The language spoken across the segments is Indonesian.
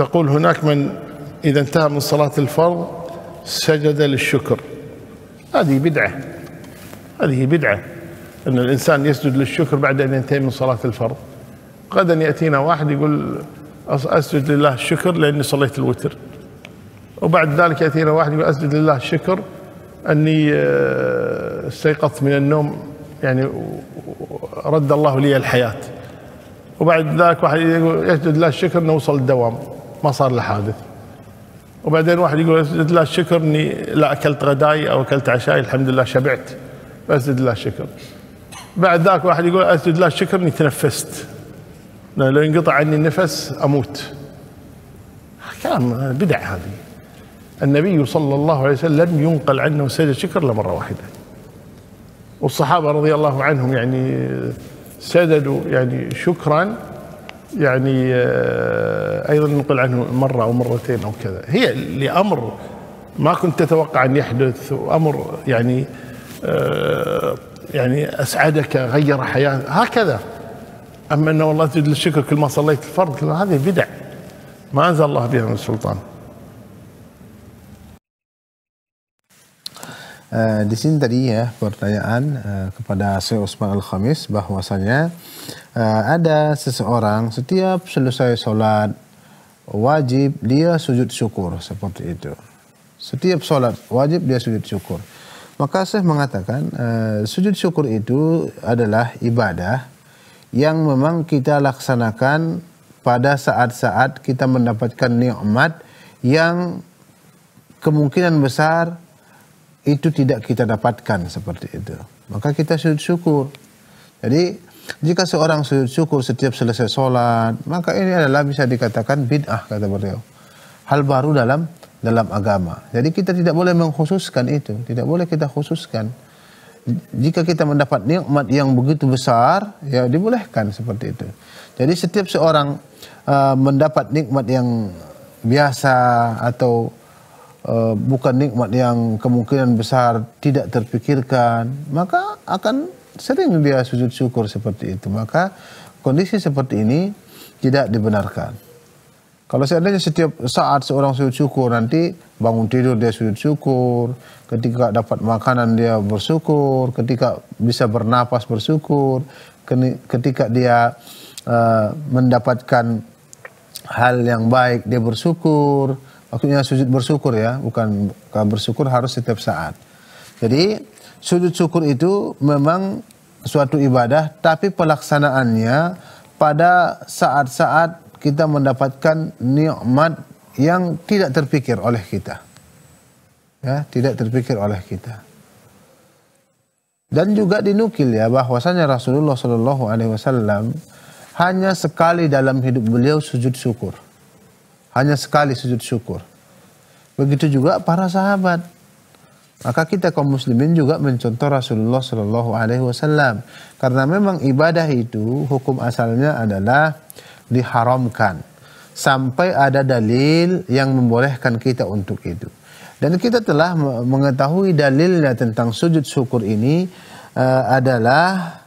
تقول هناك من إذا انتهى من صلاة الفرض سجد للشكر هذه بدعة هذه بدعة أن الإنسان يسجد للشكر بعد أن ينتهي من صلاة الفرض غدا يأتينا واحد يقول أسجد لله الشكر لأني صليت الوتر وبعد ذلك يأتينا واحد يقول أسجد لله الشكر أني آه، استيقظت من النوم يعني رد الله لي الحياة وبعد ذلك واحد يقول يسجد لله الشكر أنه وصل الدوام ما صار له حادث وبعدين واحد يقول ازد الله الشكر اني لا اكلت غداي او اكلت عشاي الحمد لله شبعت ازد الله الشكر بعد ذاك واحد يقول ازد الله الشكر اني تنفست لو ينقطع عني النفس اموت كلام بدع هذه النبي صلى الله عليه وسلم لم ينقل عنه سجد شكر الا مره واحده والصحابه رضي الله عنهم يعني سددوا يعني شكرا يعني آه ايضا نقول عنه مره او مرتين او كذا هي لامر ما كنت تتوقع ان يحدث وامر يعني آه، يعني اسعدك غير حياتك هكذا اما انه والله تجد الشكر كل ما صليت الفرض هذه بدع ما انزل الله بها من سلطان Uh, di sini tadi ya pertanyaan uh, kepada Syekh Usman Al Khamis bahwasanya uh, ada seseorang setiap selesai sholat wajib dia sujud syukur seperti itu. Setiap sholat wajib dia sujud syukur. Maka saya mengatakan uh, sujud syukur itu adalah ibadah yang memang kita laksanakan pada saat-saat kita mendapatkan nikmat yang kemungkinan besar itu tidak kita dapatkan seperti itu. Maka kita sujud syukur. Jadi jika seorang sujud syukur setiap selesai sholat, maka ini adalah bisa dikatakan bid'ah kata beliau. Hal baru dalam dalam agama. Jadi kita tidak boleh mengkhususkan itu, tidak boleh kita khususkan. Jika kita mendapat nikmat yang begitu besar, ya dibolehkan seperti itu. Jadi setiap seorang uh, mendapat nikmat yang biasa atau uh, bukan nikmat yang kemungkinan besar tidak terpikirkan, maka akan Sering dia sujud syukur seperti itu. Maka kondisi seperti ini tidak dibenarkan. Kalau seandainya setiap saat seorang sujud syukur nanti bangun tidur dia sujud syukur, ketika dapat makanan dia bersyukur, ketika bisa bernapas bersyukur, ketika dia uh, mendapatkan hal yang baik dia bersyukur. Maksudnya sujud bersyukur ya, bukan bersyukur harus setiap saat. Jadi sujud syukur itu memang suatu ibadah tapi pelaksanaannya pada saat-saat kita mendapatkan nikmat yang tidak terpikir oleh kita. Ya, tidak terpikir oleh kita. Dan juga dinukil ya bahwasanya Rasulullah Shallallahu alaihi wasallam hanya sekali dalam hidup beliau sujud syukur. Hanya sekali sujud syukur. Begitu juga para sahabat maka kita kaum muslimin juga mencontoh Rasulullah Shallallahu Alaihi Wasallam karena memang ibadah itu hukum asalnya adalah diharamkan sampai ada dalil yang membolehkan kita untuk itu. Dan kita telah mengetahui dalilnya tentang sujud syukur ini uh, adalah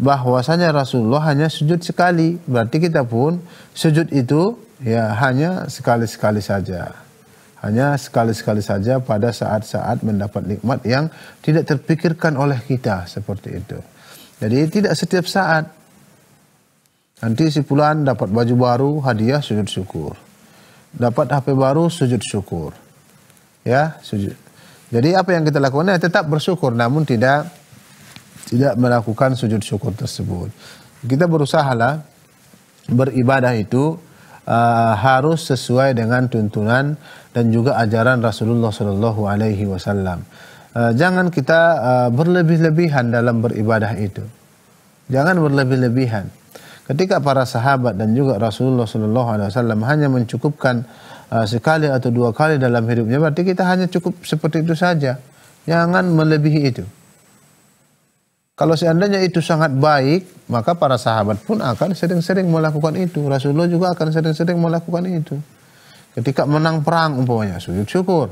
bahwasanya Rasulullah hanya sujud sekali. Berarti kita pun sujud itu ya hanya sekali-sekali saja. Hanya sekali-sekali saja pada saat-saat mendapat nikmat yang tidak terpikirkan oleh kita seperti itu. Jadi tidak setiap saat. Nanti si pulan dapat baju baru, hadiah sujud syukur. Dapat HP baru, sujud syukur. Ya, sujud. Jadi apa yang kita lakukan ya tetap bersyukur namun tidak tidak melakukan sujud syukur tersebut. Kita berusahalah beribadah itu Eh, harus sesuai dengan tuntunan dan juga ajaran Rasulullah Shallallahu Alaihi Wasallam. Eh, jangan kita eh, berlebih-lebihan dalam beribadah itu. Jangan berlebih-lebihan. Ketika para sahabat dan juga Rasulullah Shallallahu Alaihi Wasallam hanya mencukupkan sekali atau dua kali dalam hidupnya, berarti kita hanya cukup seperti itu saja. Jangan melebihi itu. Kalau seandainya itu sangat baik, maka para sahabat pun akan sering-sering melakukan itu. Rasulullah juga akan sering-sering melakukan itu. Ketika menang perang umpamanya, sujud syukur.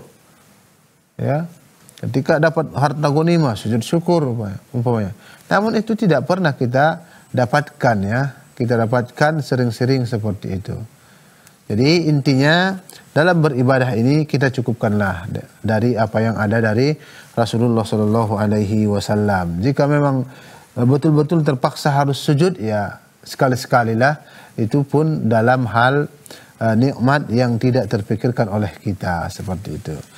Ya. Ketika dapat harta gonima, sujud syukur umpamanya. Namun itu tidak pernah kita dapatkan ya. Kita dapatkan sering-sering seperti itu. Jadi intinya dalam beribadah ini kita cukupkanlah dari apa yang ada dari Rasulullah Shallallahu Alaihi Wasallam. Jika memang eh, betul-betul terpaksa harus sujud ya sekali sekali lah itu pun dalam hal eh, nikmat yang tidak terpikirkan oleh kita seperti itu.